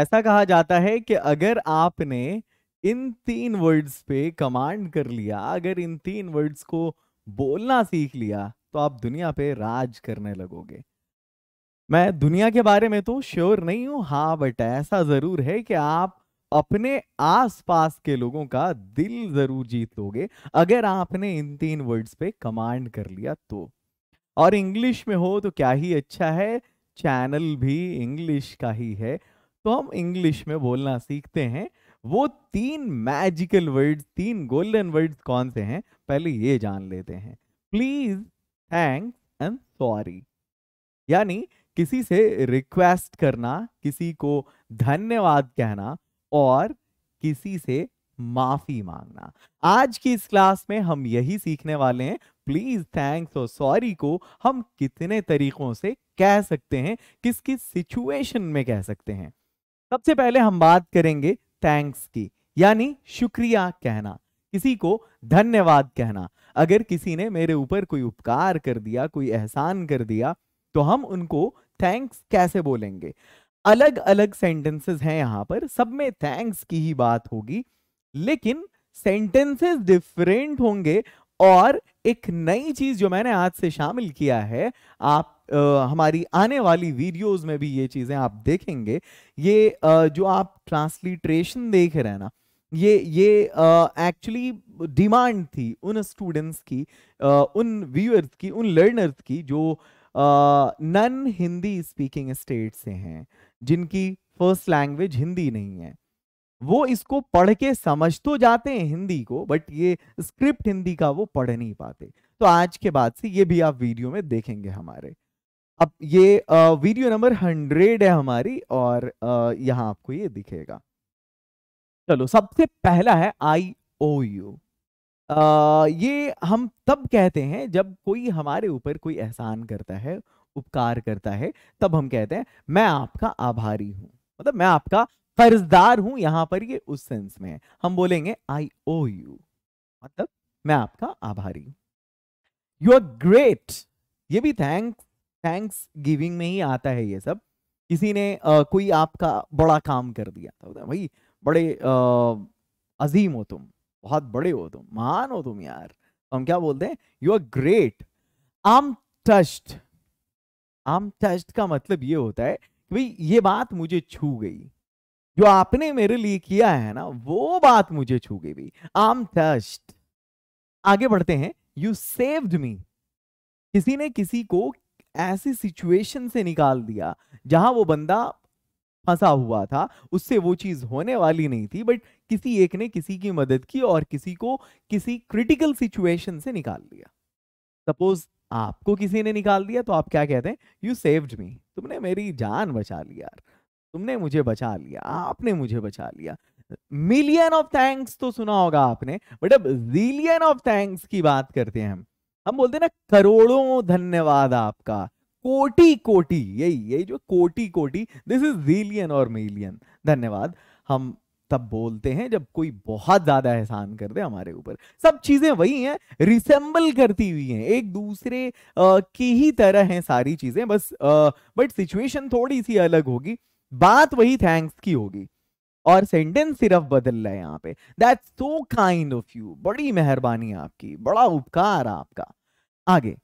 ऐसा कहा जाता है कि अगर आपने इन तीन वर्ड्स पे कमांड कर लिया अगर इन तीन वर्ड्स को बोलना सीख लिया तो आप दुनिया पे राज करने लगोगे मैं दुनिया के बारे में तो श्योर नहीं हूं हाँ बट ऐसा जरूर है कि आप अपने आसपास के लोगों का दिल जरूर जीत लोगे अगर आपने इन तीन वर्ड्स पे कमांड कर लिया तो और इंग्लिश में हो तो क्या ही अच्छा है चैनल भी इंग्लिश का ही है तो हम इंग्लिश में बोलना सीखते हैं वो तीन मैजिकल वर्ड्स तीन गोल्डन वर्ड्स कौन से हैं पहले ये जान लेते हैं प्लीज थैंक्स एंड सॉरी यानी किसी से रिक्वेस्ट करना किसी को धन्यवाद कहना और किसी से माफी मांगना आज की इस क्लास में हम यही सीखने वाले हैं प्लीज थैंक्स और सॉरी को हम कितने तरीकों से कह सकते हैं किस किस सिचुएशन में कह सकते हैं सबसे पहले हम बात करेंगे थैंक्स की यानी शुक्रिया कहना किसी को धन्यवाद कहना अगर किसी ने मेरे ऊपर कोई उपकार कर दिया कोई एहसान कर दिया तो हम उनको थैंक्स कैसे बोलेंगे अलग अलग सेंटेंसेस हैं यहां पर सब में थैंक्स की ही बात होगी लेकिन सेंटेंसेस डिफरेंट होंगे और एक नई चीज जो मैंने आज से शामिल किया है आप आ, हमारी आने वाली वीडियोस में भी ये चीज़ें आप देखेंगे ये आ, जो आप ट्रांसलिट्रेशन देख रहे हैं ना ये ये एक्चुअली डिमांड थी उन स्टूडेंट्स की आ, उन व्यूअर्स की उन लर्नर्स की जो नन हिंदी स्पीकिंग स्टेट से हैं जिनकी फर्स्ट लैंग्वेज हिंदी नहीं है वो इसको पढ़ के समझ तो जाते हैं हिंदी को बट ये स्क्रिप्ट हिंदी का वो पढ़ नहीं पाते तो आज के बाद से ये भी आप वीडियो में देखेंगे हमारे अब ये आ, वीडियो नंबर हंड्रेड है हमारी और आ, आपको ये दिखेगा चलो सबसे पहला है आई ओ यू ये हम तब कहते हैं जब कोई हमारे ऊपर कोई एहसान करता है उपकार करता है तब हम कहते हैं मैं आपका आभारी हूं मतलब मैं आपका फर्जदार हूं यहां पर ये उस सेंस में है हम बोलेंगे आई ओ यू मतलब मैं आपका आभारी हूं यू आर ग्रेट ये भी थैंक्स थैंक्स गिविंग में ही आता है ये सब किसी ने आ, कोई आपका बड़ा काम कर दिया तो भाई बड़े आ, अजीम हो तुम बहुत बड़े हो तुम महान हो तुम यार तो हम क्या बोलते हैं यू आर ग्रेट आम टस्ट आम टस्ट का मतलब ये होता है कि भाई ये बात मुझे छू गई जो आपने मेरे लिए किया है ना वो बात मुझे छू गई भाई आम टस्ट आगे बढ़ते हैं यू सेव्ड मी किसी ने किसी को ऐसी सिचुएशन से निकाल दिया जहां वो बंदा फंसा हुआ था उससे वो चीज होने वाली नहीं थी बट किसी एक ने किसी की मदद की और किसी को किसी क्रिटिकल सिचुएशन से निकाल दिया सपोज आपको किसी ने निकाल दिया तो आप क्या कहते हैं यू सेव्ड मी तुमने मेरी जान बचा ली यार तुमने मुझे बचा लिया आपने मुझे बचा लिया मिलियन ऑफ थैंक्स तो सुना होगा आपने बट अब जिलियन ऑफ थैंक्स की बात करते हैं हम हम बोलते ना करोड़ों धन्यवाद आपका कोटि कोटि यही यही जो कोटि कोटि दिस इज रिलियन और मिलियन धन्यवाद हम तब बोलते हैं जब कोई बहुत ज्यादा एहसान कर दे हमारे ऊपर सब चीजें वही हैं रिसेंबल करती हुई हैं एक दूसरे आ, की ही तरह हैं सारी चीजें बस बट सिचुएशन थोड़ी सी अलग होगी बात वही थैंक्स की होगी और सेंटेंस सिर्फ बदल रहा है यहाँ पे that's so kind of you बड़ी मेहरबानी आपकी बड़ा उपकार आपका आगे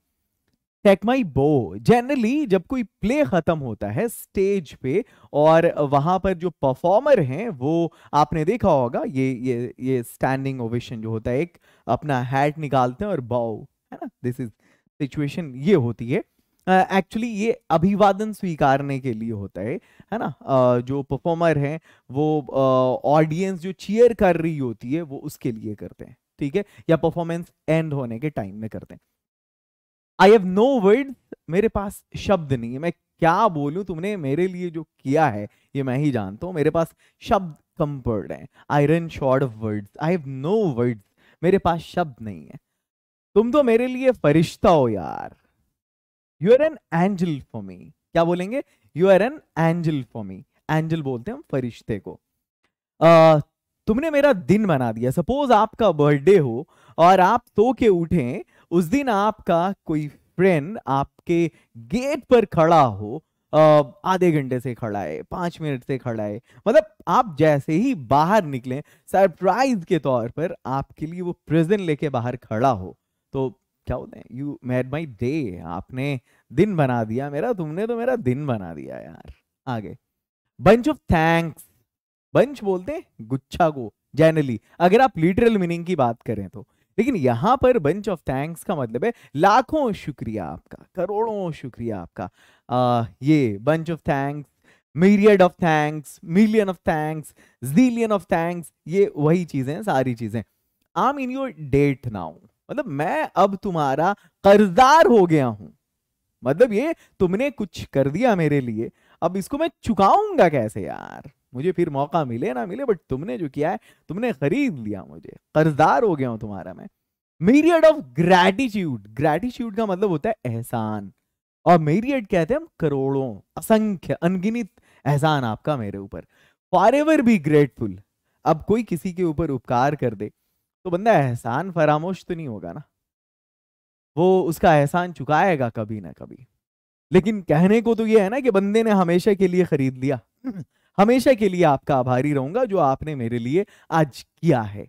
टेक माई बो जनरली जब कोई प्ले खत्म होता है स्टेज पे और वहां पर जो परफॉर्मर हैं वो आपने देखा होगा ये ये ये स्टैंडिंग ओवेशन जो होता है एक अपना हैट निकालते हैं और बाओ है ना दिस इज सिचुएशन ये होती है एक्चुअली uh, ये अभिवादन स्वीकारने के लिए होता है है ना uh, जो परफॉर्मर हैं वो ऑडियंस uh, जो चीयर कर रही होती है वो उसके लिए करते हैं ठीक है या परफॉर्मेंस एंड होने के टाइम में करते हैं आई हैव नो वर्ड मेरे पास शब्द नहीं है मैं क्या बोलूं तुमने मेरे लिए जो किया है ये मैं ही जानता हूँ मेरे पास शब्द कम पड़ है हैं I'm short of words I have no words मेरे पास शब्द नहीं है तुम तो मेरे लिए फरिश्ता हो यार you are an angel for me क्या बोलेंगे you are an angel for me angel बोलते हैं फरिश्ते को uh, तुमने मेरा दिन बना दिया सपोज आपका बर्थडे हो और आप सो के उठे उस दिन आपका कोई फ्रेंड आपके गेट पर खड़ा हो आधे घंटे से खड़ा है पांच मिनट से खड़ा है मतलब आप जैसे ही बाहर निकले सरप्राइज के तौर पर आपके लिए वो प्रेजेंट लेके बाहर खड़ा हो तो क्या होते हैं यू मेड माई डे आपने दिन बना दिया मेरा तुमने तो मेरा दिन बना दिया यार आगे बंच ऑफ थैंक्स बंच बोलते हैं गुच्छा को जनरली अगर आप लिटरल मीनिंग की बात करें तो लेकिन यहां पर बंच ऑफ थैंक्स का मतलब है लाखों शुक्रिया आपका करोड़ों शुक्रिया आपका आ, ये bunch of thanks myriad of thanks million of thanks zillion of thanks ये वही चीजें सारी चीजें I am in your debt now मतलब मैं अब तुम्हारा कर्जदार हो गया हूं मतलब ये तुमने कुछ कर दिया मेरे लिए अब इसको मैं चुकाऊंगा कैसे यार मुझे फिर मौका मिले ना मिले बट तुमने जो किया है तुमने खरीद लिया मुझे कर्जदार हो गया हूं तुम्हारा मैं मीरियड ऑफ ग्रेटिट्यूड ग्रेटिट्यूड का मतलब होता है एहसान और मीरियड कहते हैं हम करोड़ों असंख्य अनगिनित एहसान आपका मेरे ऊपर फॉर एवर भी ग्रेटफुल अब कोई किसी के ऊपर उपकार कर दे तो बंदा एहसान फरामोश तो नहीं होगा ना वो उसका एहसान चुकाएगा कभी ना कभी लेकिन कहने को तो ये है ना कि बंदे ने हमेशा के लिए खरीद लिया हमेशा के लिए आपका आभारी रहूंगा जो आपने मेरे लिए आज किया है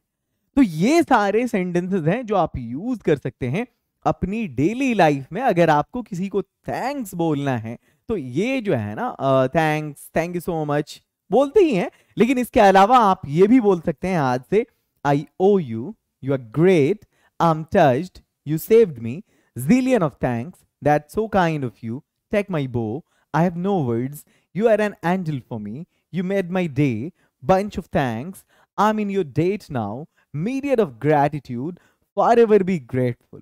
तो ये सारे सेंटेंसेस हैं जो आप यूज कर सकते हैं अपनी डेली लाइफ में अगर आपको किसी को थैंक्स बोलना है तो ये जो है ना thanks thank you so much बोलते ही हैं लेकिन इसके अलावा आप ये भी बोल सकते हैं आज से I owe you. You are great. I'm touched. You saved me. Zillion of thanks. That's so kind of you. Take my bow. I have no words. You are an angel for me. You made my day. Bunch of thanks. I'm in your date now. Myriad of gratitude. Forever be grateful.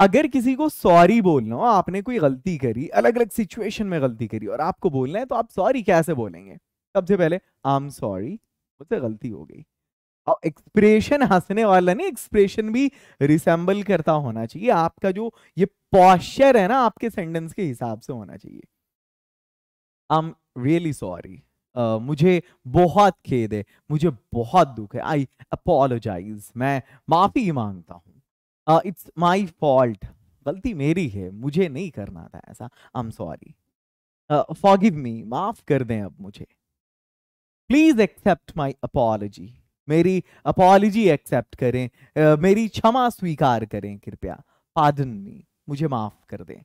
अगर किसी को sorry बोलना हो आपने कोई गलती करी अलग अलग सिचुएशन में गलती करी और आपको बोलना है तो आप सॉरी कैसे बोलेंगे सबसे पहले आई एम सॉरी मुझसे गलती हो गई और एक्सप्रेशन हंसने वाला नहीं एक्सप्रेशन भी रिसेंबल करता होना चाहिए आपका जो ये पॉस्चर है ना आपके सेंटेंस के हिसाब से होना चाहिए आई एम रियली सॉरी मुझे बहुत खेद है मुझे बहुत दुख है आई अपोलोजाइज मैं माफी मांगता हूँ इट्स माई फॉल्ट गलती मेरी है मुझे नहीं करना था ऐसा I am sorry forgive me माफ कर दें अब मुझे प्लीज एक्सेप्ट माई अपोलॉजी मेरी अपॉलॉजी एक्सेप्ट करें मेरी क्षमा स्वीकार करें कृपया पादन मी मुझे माफ कर दें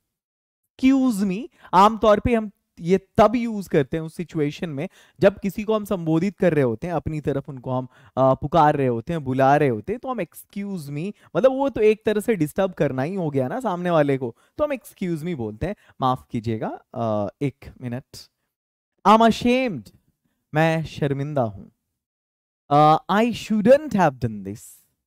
क्यूज मी आमतौर पे हम ये तब यूज करते हैं उस सिचुएशन में जब किसी को हम संबोधित कर रहे होते हैं अपनी तरफ उनको हम आ, पुकार रहे होते हैं बुला रहे होते हैं तो हम एक्सक्यूज मी मतलब वो तो एक तरह से डिस्टर्ब करना ही हो गया ना सामने वाले को तो हम एक्सक्यूज मी बोलते हैं माफ कीजिएगा एक मिनट आम अशेम्ड मैं शर्मिंदा हूं I shouldn't have done this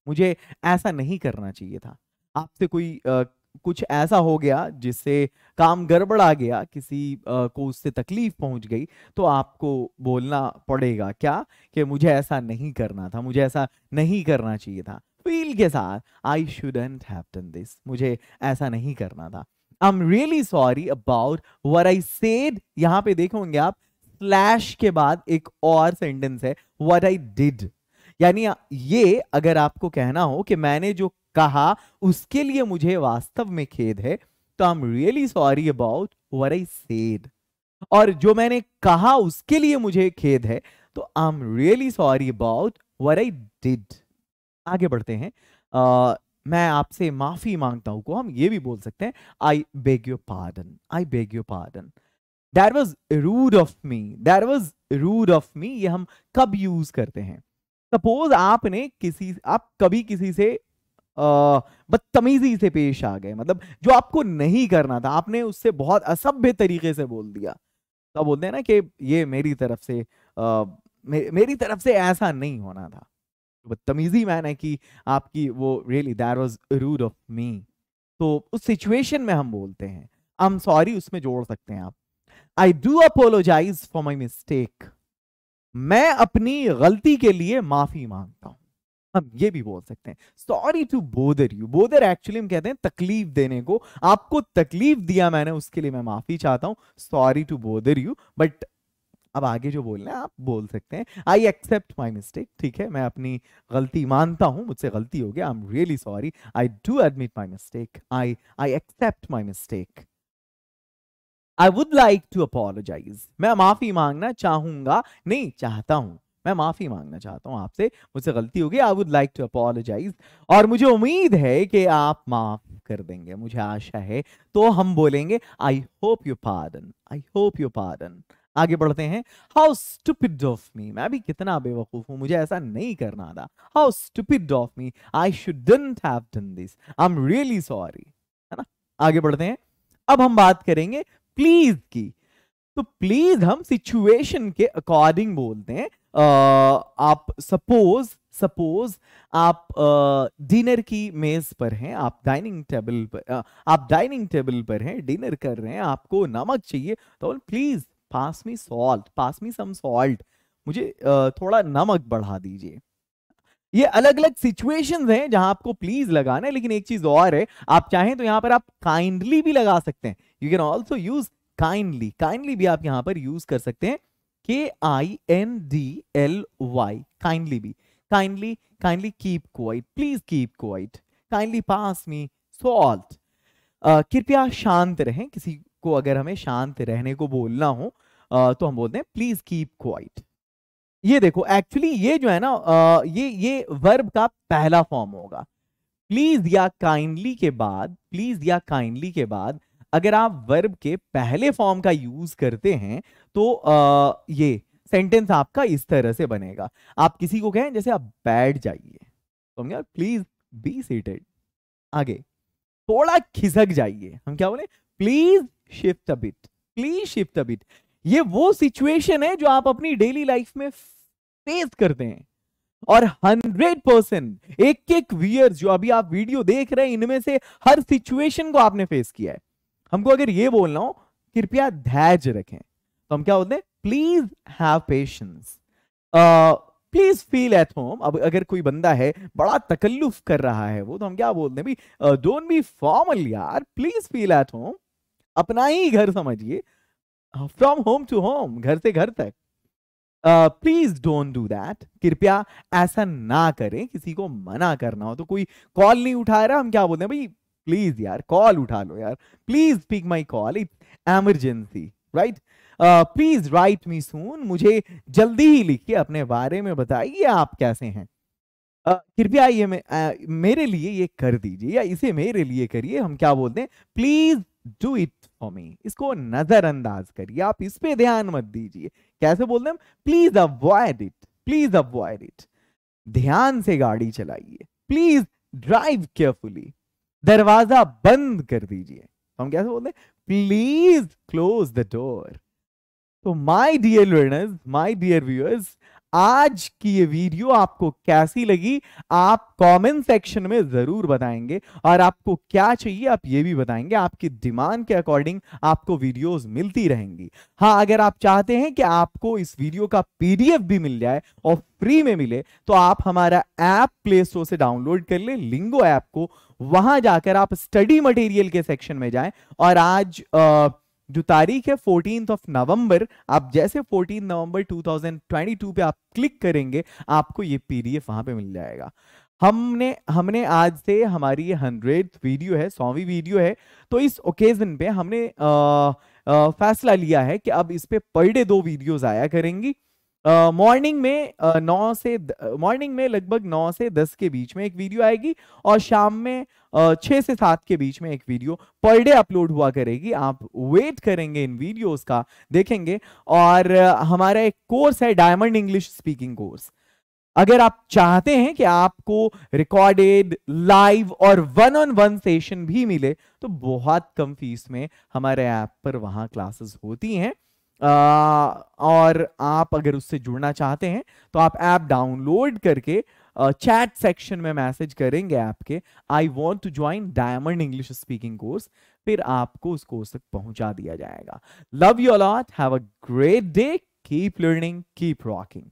मुझे ऐसा नहीं करना चाहिए था आपसे कोई uh, कुछ ऐसा हो गया जिससे काम गड़बड़ा गया किसी uh, को उससे तकलीफ पहुंच गई तो आपको बोलना पड़ेगा क्या कि मुझे ऐसा नहीं करना था मुझे ऐसा नहीं करना चाहिए था फील के साथ I shouldn't have done this मुझे ऐसा नहीं करना था I am really sorry about what I said यहाँ पे देखोगे आप स्लैश के बाद एक और सेंटेंस है व्हाट आई डिड यानी ये अगर आपको कहना हो कि मैंने जो कहा उसके लिए मुझे वास्तव में खेद है तो I am really sorry about what I said और जो मैंने कहा उसके लिए मुझे खेद है तो I am really sorry about what I did आगे बढ़ते हैं आ, मैं आपसे माफी मांगता हूं को हम ये भी बोल सकते हैं I beg your pardon I beg your pardon that was rude of me that was rude of me ये हम कब यूज करते हैं सपोज आपने किसी आप कभी किसी से बदतमीजी से पेश आ गए मतलब जो आपको नहीं करना था आपने उससे बहुत असभ्य तरीके से बोल दिया तो बोलते हैं ना कि ये मेरी तरफ से आ, मे, मेरी तरफ से ऐसा नहीं होना था बदतमीजी मैंने की आपकी वो really that was rude of me तो उस सिचुएशन में हम बोलते हैं आई एम सॉरी उसमें जोड़ सकते हैं आप I do apologise for my mistake मैं अपनी गलती के लिए माफी मांगता हूं हम ये भी बोल सकते हैं sorry to bother you bother actually हम कहते हैं तकलीफ देने को आपको तकलीफ दिया मैंने उसके लिए मैं माफी चाहता हूं sorry to bother you but अब आगे जो बोलना है आप बोल सकते हैं आई एक्सेप्ट माई मिस्टेक ठीक है मैं अपनी गलती मानता हूं मुझसे गलती हो गया I am really sorry I do admit my mistake I I accept my mistake I would like to apologise मैं माफी मांगना चाहूंगा नहीं चाहता हूं मैं माफी मांगना चाहता हूं आपसे मुझसे गलती होगी I would like to apologise और मुझे उम्मीद है कि आप माफ कर देंगे मुझे आशा है तो हम बोलेंगे आई होप यू पारन आई होप यू पारन आगे बढ़ते हैं हाउ स्टूपिड ऑफ मी मैं भी कितना बेवकूफ हूं मुझे ऐसा नहीं करना था how stupid of me I shouldn't have done this I am really sorry है ना आगे बढ़ते हैं अब हम बात करेंगे प्लीज की तो प्लीज हम सिचुएशन के अकॉर्डिंग बोलते हैं uh, आप सपोज सपोज आप डिनर uh, की मेज पर हैं आप डाइनिंग टेबल पर uh, आप डाइनिंग टेबल पर हैं डिनर कर रहे हैं आपको नमक चाहिए तो please pass me salt pass me some salt मुझे uh, थोड़ा नमक बढ़ा दीजिए ये अलग अलग सिचुएशन हैं जहां आपको प्लीज लगाना है लेकिन एक चीज और है आप चाहें तो यहां पर आप काइंडली भी लगा सकते हैं you can also use kindly kindly भी आप यहां पर यूज कर सकते हैं K I N D L Y kindly भी kindly kindly keep quiet please keep quiet kindly pass me salt कृपया शांत रहें किसी को अगर हमें शांत रहने को बोलना हो uh, तो हम बोलते हैं प्लीज कीप क्वाइट ये देखो एक्चुअली ये जो है ना ये ये वर्ब का पहला फॉर्म होगा प्लीज या काइंडली के बाद प्लीज या काइंडली के बाद अगर आप वर्ब के पहले फॉर्म का यूज करते हैं तो आ, ये सेंटेंस आपका इस तरह से बनेगा आप किसी को कहें जैसे आप बैठ जाइए तो प्लीज बी सीटेड आगे थोड़ा खिसक जाइए हम क्या बोले please shift a bit bit please shift a bit ये वो सिचुएशन है जो आप अपनी डेली लाइफ में फेस करते हैं और हंड्रेड परसेंट एक एक वियर्स जो अभी आप वीडियो देख रहे हैं इनमें से हर सिचुएशन को आपने फेस किया है हमको अगर ये बोलना हो कृपया धैर्य रखें तो हम क्या बोलते हैं please have patience please feel at home अब अगर कोई बंदा है बड़ा तकल्लुफ कर रहा है वो तो हम क्या बोलते हैं भाई डोंट बी फॉर्मल यार प्लीज फील एट होम अपना ही घर समझिए फ्रॉम होम टू होम घर से घर तक प्लीज डोंट डू दैट कृपया ऐसा ना करें किसी को मना करना हो तो कोई कॉल नहीं उठा रहा हम क्या बोलते हैं भाई प्लीज यार कॉल उठा लो यार please pick my call it emergency write please write me soon मुझे जल्दी ही लिखिए अपने बारे में बताइए आप कैसे हैं uh, कृपया ये मे, uh, मेरे लिए ये कर दीजिए या इसे मेरे लिए करिए हम क्या बोलते हैं प्लीज डू इट फॉर इसको नजरअंदाज करिए आप इस पे ध्यान मत दीजिए कैसे बोलते हैं please avoid it please avoid it ध्यान से गाड़ी चलाइए प्लीज ड्राइव केयरफुली दरवाजा बंद कर दीजिए हम कैसे बोलते हैं प्लीज क्लोज द डोर तो my dear learners my dear viewers आज की ये वीडियो आपको कैसी लगी आप कमेंट सेक्शन में जरूर बताएंगे और आपको क्या चाहिए आप ये भी बताएंगे आपकी डिमांड के अकॉर्डिंग आपको वीडियोस मिलती रहेंगी हाँ अगर आप चाहते हैं कि आपको इस वीडियो का पीडीएफ भी मिल जाए और फ्री में मिले तो आप हमारा ऐप प्ले स्टोर से डाउनलोड कर ले लिंगो ऐप को वहां जाकर आप स्टडी मटेरियल के सेक्शन में जाए और आज आ, जो तारीख है फोर्टीन ऑफ नवंबर आप जैसे फोर्टीन नवंबर 2022 पे आप क्लिक करेंगे आपको ये पीडीएफ वहां पे मिल जाएगा हमने हमने आज से हमारी ये हंड्रेड वीडियो है सौवीं वीडियो है तो इस ओकेजन पे हमने आ, आ, फैसला लिया है कि अब इस पे पर डे दो वीडियोज आया करेंगी मॉर्निंग uh, में uh, नौ से मॉर्निंग में लगभग नौ से दस के बीच में एक वीडियो आएगी और शाम में छह से सात के बीच में एक वीडियो पर डे अपलोड हुआ करेगी आप वेट करेंगे इन वीडियोस का देखेंगे और हमारा एक कोर्स है डायमंड इंग्लिश स्पीकिंग कोर्स अगर आप चाहते हैं कि आपको रिकॉर्डेड लाइव और वन ऑन वन सेशन भी मिले तो बहुत कम फीस में हमारे ऐप पर वहां क्लासेस होती हैं और आप अगर उससे जुड़ना चाहते हैं तो आप ऐप डाउनलोड करके चैट सेक्शन में मैसेज करेंगे आपके I want to join diamond English speaking course फिर आपको उस कोर्स तक पहुंचा दिया जाएगा love you a lot have a great day keep learning keep rocking